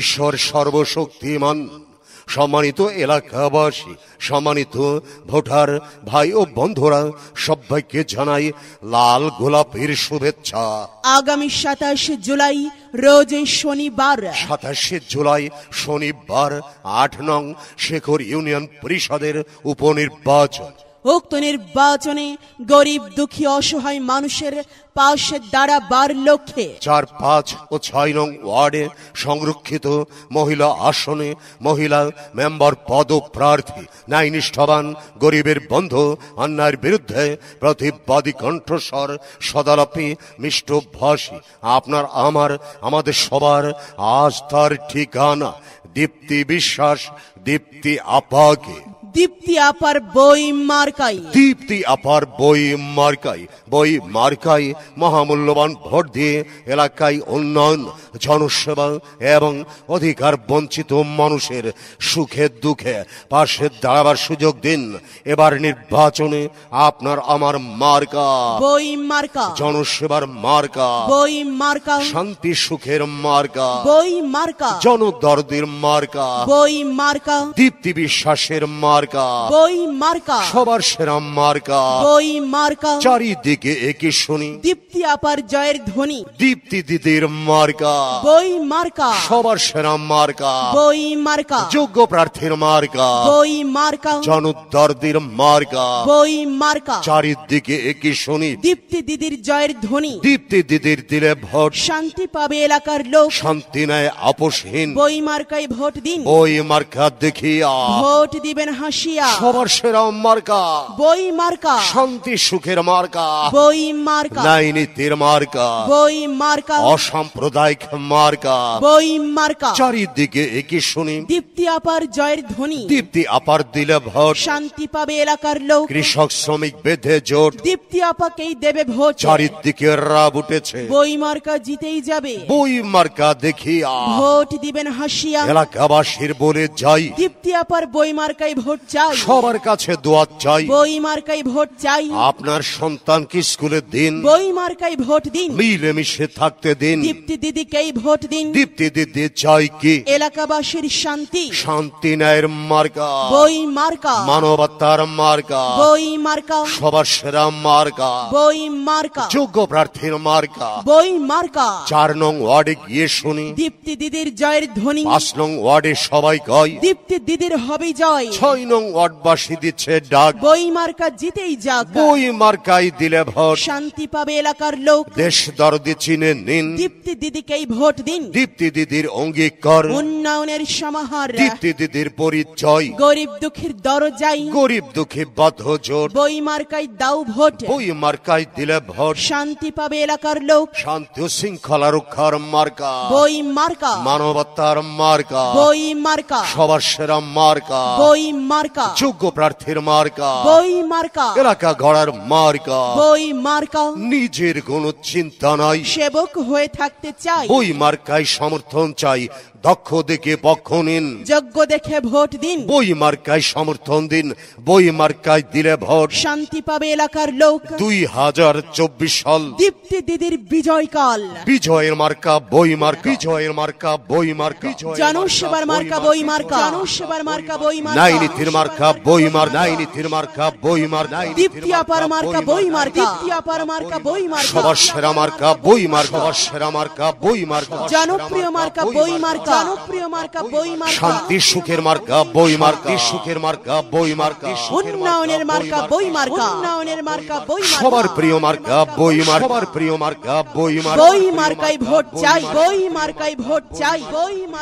ঈশ্বর সর্বশক্তিমান সম্মানিত এলাকাবাসী সম্মানিত ভোটার ভাই ও বন্ধুরা সবাইকে জানাই লাল গোলাপের শুভেচ্ছা আগামী সাতাশে জুলাই রোজ শনিবার সাতাশে জুলাই শনিবার আট নং শেখর ইউনিয়ন পরিষদের উপনির্বাচন উক্ত নির্বাচনে গরিব দুঃখী অসহায় মানুষের পাশে দাঁড়াবার লক্ষ্যে চার পাঁচ ও ছয় নং ওয়ার্ডে সংরক্ষিত মহিলা আসনে মহিলা মেম্বার প্রার্থী ন্যায়নিষ্ঠবান গরিবের বন্ধু অন্যায়ের বিরুদ্ধে প্রতিবাদী কণ্ঠস্বর সদালাপি মিষ্টভাষী আপনার আমার আমাদের সবার আস্থার ঠিকানা দীপ্তি বিশ্বাস দীপ্তি আপাকে দীপ্তি আপার বই মার্কাই দীপ্তি আপার বই মার্কাই বই মার্কাই মহামূল্যবান ভোট দিয়ে এলাকায় উন্নয়ন জনসেবা এবং অধিকার বঞ্চিত মানুষের সুখে দুঃখে পাশে দাঁড়াবার সুযোগ দিন এবার নির্বাচনে আপনার আমার মার্কা বই মার্কা জনসেবার মার্কা বই মার্কা শান্তি সুখের মার্কা বই মার্কা জনদর্দের মার্কা বই মার্কা দীপ্তি বিশ্বাসের মার্কা মার্কা বই মার্কা সবার সেরা মার্কা বই মার্কা চারিদিকে একে শুনি দীপ্তি আপার জয়ের ধ্বনি দীপ্তি দিদির মার্কা বই মার্কা সবার সেরা মার্কা বই মার্কা যোগ্য প্রার্থীর মার্কা বই মার্কা জনদর্দির মার্কা বই মার্কা চারিদিকে একে শুনি দীপ্তি দিদির জয়ের ধ্বনি দীপ্তি দিদির দিলে ভোট শান্তি পাবে এলাকার লোক শান্তি নেয় আপোষহীন বই মার্কায় ভোট দিন বই মার্কা দেখিয়া ভোট দিবেন হাসি আসিয়া সবার মার্কা বই মার্কা শান্তি সুখের মার্কা বই মার্কা মার্কা বই মার্কা অসাম্প্রদায়িক মার্কা বই মার্কা চারিদিকে একই শুনি দীপ্তি আপার জয়ের ধ্বনি দীপ্তি আপার দিলে শান্তি পাবে এলাকার লোক কৃষক শ্রমিক বেঁধে জোট দীপ্তি আপাকেই দেবে ভোট চারিদিকে রাব উঠেছে বই মার্কা জিতেই যাবে বই মার্কা দেখিয়া ভোট দিবেন হাসিয়া এলাকাবাসীর বলে যাই দীপ্তি আপার বই মার্কায় ভোট ভোট চাই সবার কাছে দোয়া চাই বই মার্কায় ভোট চাই আপনার সন্তানকে স্কুলে দিন বই মার্কায় ভোট দিন মিলেমিশে থাকতে দিন দীপ্তি দিদিকেই ভোট দিন দীপ্তি দিদি চাই কি এলাকাবাসীর শান্তি শান্তি ন্যায়ের মার্কা বই মার্কা মানবতার মার্কা বই মার্কা সবার সেরা মার্কা বই মার্কা যোগ্য প্রার্থীর মার্কা বই মার্কা চার নং ওয়ার্ডে গিয়ে শুনি দীপ্তি দিদির জয়ের ধ্বনি পাঁচ নং ওয়ার্ডে সবাই কয় দীপ্তি দিদির হবে জয় ছয় নং দিচ্ছে ডাক বই মার্কা জিতেই যাক বই মার্কাই দিলে ভোট শান্তি পাবে এলাকার লোক দেশ দরদি চিনে নিন দীপ্তি দিদিকেই ভোট দিন দীপ্তি দিদির অঙ্গীকার উন্নয়নের সমাহার দীপ্তি দিদির পরিচয় গরিব দুঃখীর দরজাই গরিব দুঃখী বাধ্য জোর বই মার্কাই দাও ভোট বই মার্কাই দিলে ভোট শান্তি পাবে এলাকার লোক শান্তি শৃঙ্খলা রক্ষার মার্কা বই মার্কা মানবতার মার্কা বই মার্কা সবার সেরা মার্কা বই মার্কা মার্কা যোগ্য প্রার্থীর মার্কা বই মার্কা এলাকা গড়ার মার্কা বই মার্কা নিজের কোন চিন্তা নাই সেবক হয়ে থাকতে চাই বই মার্কায় সমর্থন চাই দক্ষ দেখে পক্ষ নিন যোগ্য দেখে ভোট দিন বই মার্কায় সমর্থন দিন বই মার্কায় দিলে ভোট শান্তি পাবে এলাকার লোক দুই হাজার চব্বিশ সাল দীপ্তি দিদির বিজয়কাল বিজয়ের মার্কা বই মার্কা বিজয়ের মার্কা বই মার্কা জনসেবার মার্কা বই মার্কা জনসেবার মার্কা বই মার্কা মার্কা বই মার নাই নীতির মার্কা বই মার নাই দীপ্তি আপার মার্কা বই মার্কা দীপ্তি আপার মার্কা বই মার্কা সবার সেরা মার্কা বই মার্কা সবার সেরা মার্কা বই মার্কা জনপ্রিয় মার্কা বই মার্কা জনপ্রিয় মার্কা বই মার্কা শান্তি সুখের মার্কা বই মার্কা সুখের মার্কা বই মার্কা উন্নয়নের মার্কা বই মার্কা উন্নয়নের মার্কা বই সবার প্রিয় মার্কা বই মার্কা প্রিয় মার্কা বই মার্কা বই মার্কাই ভোট চাই বই মার্কাই ভোট চাই বই